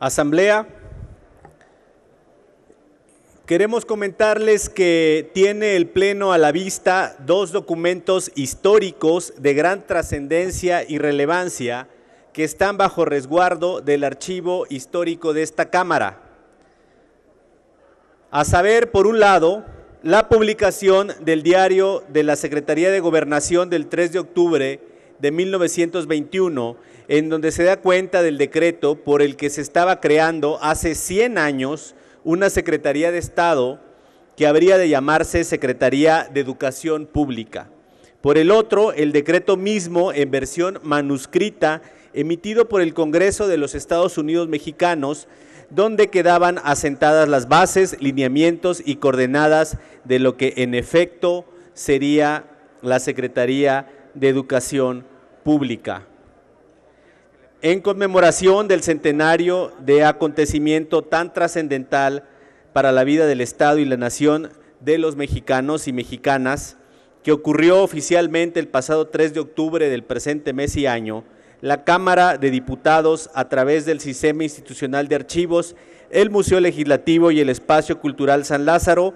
Asamblea, queremos comentarles que tiene el Pleno a la vista dos documentos históricos de gran trascendencia y relevancia que están bajo resguardo del archivo histórico de esta Cámara. A saber, por un lado, la publicación del diario de la Secretaría de Gobernación del 3 de octubre de 1921, en donde se da cuenta del decreto por el que se estaba creando hace 100 años una Secretaría de Estado que habría de llamarse Secretaría de Educación Pública. Por el otro, el decreto mismo en versión manuscrita emitido por el Congreso de los Estados Unidos Mexicanos, donde quedaban asentadas las bases, lineamientos y coordenadas de lo que en efecto sería la Secretaría de Educación Pública. En conmemoración del centenario de acontecimiento tan trascendental para la vida del Estado y la nación de los mexicanos y mexicanas, que ocurrió oficialmente el pasado 3 de octubre del presente mes y año, la Cámara de Diputados, a través del Sistema Institucional de Archivos, el Museo Legislativo y el Espacio Cultural San Lázaro,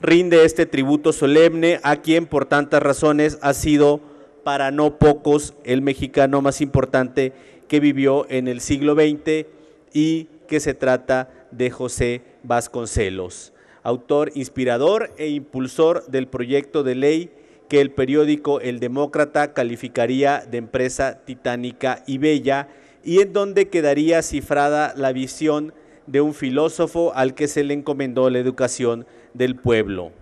rinde este tributo solemne a quien por tantas razones ha sido para no pocos el mexicano más importante que vivió en el siglo XX y que se trata de José Vasconcelos, autor inspirador e impulsor del proyecto de ley que el periódico El Demócrata calificaría de empresa titánica y bella, y en donde quedaría cifrada la visión de un filósofo al que se le encomendó la educación del pueblo.